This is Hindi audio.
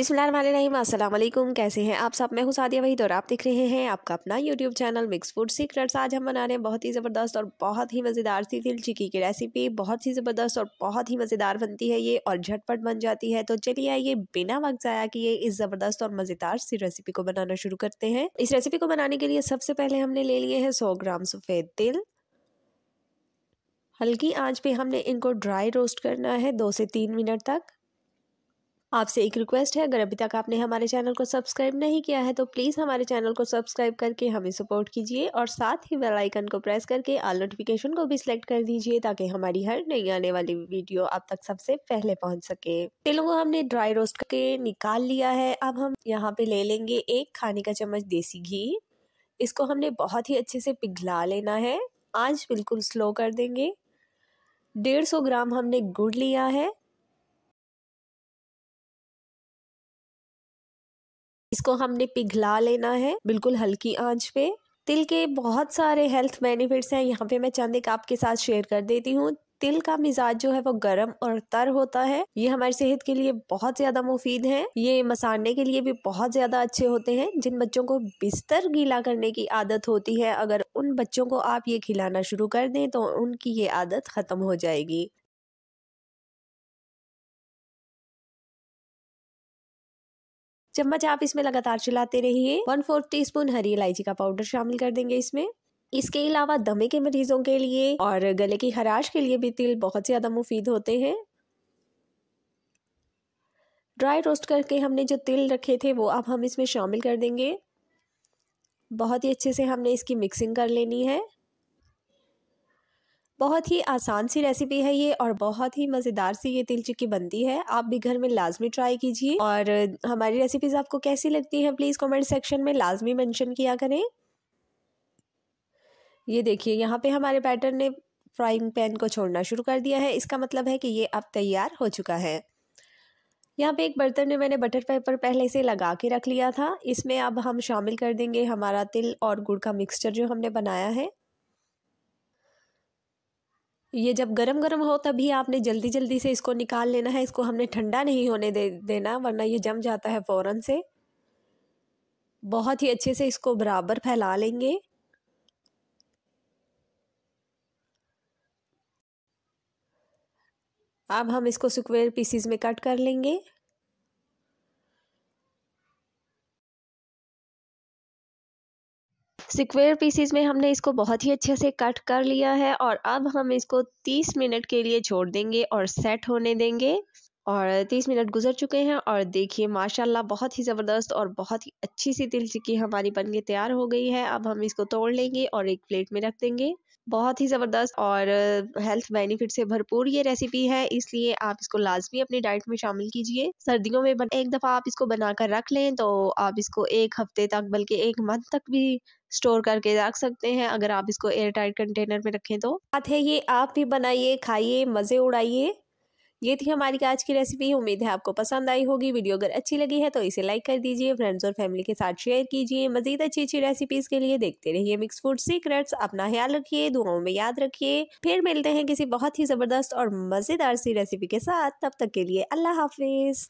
बिसमीम कैसे हैं आप सब मैं हूं सादिया वहीद और आप देख रहे हैं आपका अपना YouTube channel mix food secrets आज हम बना रहे हैं बहुत ही ज़बरदस्त और बहुत ही मज़ेदार सी तिल चिकी की रेसिपी बहुत ही ज़बरदस्त और बहुत ही मज़ेदार बनती है ये और झटपट बन जाती है तो चलिए आइए बिना वक्त ज़ाया किए इस ज़बरदस्त और मज़ेदार सी रेसिपी को बनाना शुरू करते हैं इस रेसिपी को बनाने के लिए सबसे पहले हमने ले लिए हैं सौ ग्राम सफ़ेद तिल हल्की आँच पर हमने इनको ड्राई रोस्ट करना है दो से तीन मिनट तक आपसे एक रिक्वेस्ट है अगर अभी तक आपने हमारे चैनल को सब्सक्राइब नहीं किया है तो प्लीज़ हमारे चैनल को सब्सक्राइब करके हमें सपोर्ट कीजिए और साथ ही बेल आइकन को प्रेस करके आल नोटिफिकेशन को भी सिलेक्ट कर दीजिए ताकि हमारी हर नई आने वाली वीडियो आप तक सबसे पहले पहुंच सके तेलों को हमने ड्राई रोस्ट करके निकाल लिया है अब हम यहाँ पे ले लेंगे एक खाने का चम्मच देसी घी इसको हमने बहुत ही अच्छे से पिघला लेना है आज बिल्कुल स्लो कर देंगे डेढ़ सौ ग्राम हमने गुड़ लिया है इसको हमने पिघला लेना है बिल्कुल हल्की आंच पे तिल के बहुत सारे हेल्थ बेनिफिट्स हैं यहाँ पे मैं चंद एक आपके साथ शेयर कर देती हूँ तिल का मिजाज जो है वो गर्म और तर होता है ये हमारी सेहत के लिए बहुत ज़्यादा मुफीद है ये मसाने के लिए भी बहुत ज़्यादा अच्छे होते हैं जिन बच्चों को बिस्तर गीला करने की आदत होती है अगर उन बच्चों को आप ये खिलाना शुरू कर दें तो उनकी ये आदत ख़त्म हो जाएगी चम्मच आप इसमें लगातार चलाते रहिए वन फोर्थ टी स्पून हरी इलायची का पाउडर शामिल कर देंगे इसमें इसके अलावा दमे के मरीजों के लिए और गले की खराश के लिए भी तिल बहुत ज़्यादा मुफीद होते हैं ड्राई रोस्ट करके हमने जो तिल रखे थे वो अब हम इसमें शामिल कर देंगे बहुत ही अच्छे से हमने इसकी मिक्सिंग कर लेनी है बहुत ही आसान सी रेसिपी है ये और बहुत ही मज़ेदार सी ये तिल चिक्की बनती है आप भी घर में लाजमी ट्राई कीजिए और हमारी रेसिपीज़ आपको कैसी लगती हैं प्लीज़ कमेंट सेक्शन में लाजमी मेंशन किया करें ये देखिए यहाँ पे हमारे बैटर ने फ्राइंग पैन को छोड़ना शुरू कर दिया है इसका मतलब है कि ये अब तैयार हो चुका है यहाँ पे एक बर्तन में मैंने बटर पेपर पहले से लगा के रख लिया था इसमें अब हम शामिल कर देंगे हमारा तिल और गुड़ का मिक्सचर जो हमने बनाया है ये जब गरम गरम हो तभी आपने जल्दी जल्दी से इसको निकाल लेना है इसको हमने ठंडा नहीं होने दे देना वरना ये जम जाता है फ़ौरन से बहुत ही अच्छे से इसको बराबर फैला लेंगे अब हम इसको स्क्वेयर पीसीज में कट कर लेंगे स्क्वेयर पीसीज में हमने इसको बहुत ही अच्छे से कट कर लिया है और अब हम इसको 30 मिनट के लिए छोड़ देंगे और सेट होने देंगे और 30 मिनट गुजर चुके हैं और देखिए माशाल्लाह बहुत ही ज़बरदस्त और बहुत ही अच्छी सी दिल चिक्की हमारी बनके तैयार हो गई है अब हम इसको तोड़ लेंगे और एक प्लेट में रख देंगे बहुत ही ज़बरदस्त और हेल्थ बेनिफिट से भरपूर ये रेसिपी है इसलिए आप इसको लाजमी अपनी डाइट में शामिल कीजिए सर्दियों में बन, एक दफ़ा आप इसको बनाकर रख लें तो आप इसको एक हफ्ते तक बल्कि एक मंथ तक भी स्टोर करके रख सकते हैं अगर आप इसको एयर टाइट कंटेनर में रखें तो बात है ये आप भी बनाइए खाइए मज़े उड़ाइए ये थी हमारी आज की रेसिपी उम्मीद है आपको पसंद आई होगी वीडियो अगर अच्छी लगी है तो इसे लाइक कर दीजिए फ्रेंड्स और फैमिली के साथ शेयर कीजिए मजीद अच्छी अच्छी रेसिपीज़ के लिए देखते रहिए मिक्स फूड सीक्रेट्स अपना ख्याल रखिए दुआओं में याद रखिए फिर मिलते हैं किसी बहुत ही ज़बरदस्त और मज़ेदार सी रेसिपी के साथ तब तक के लिए अल्लाह हाफिज़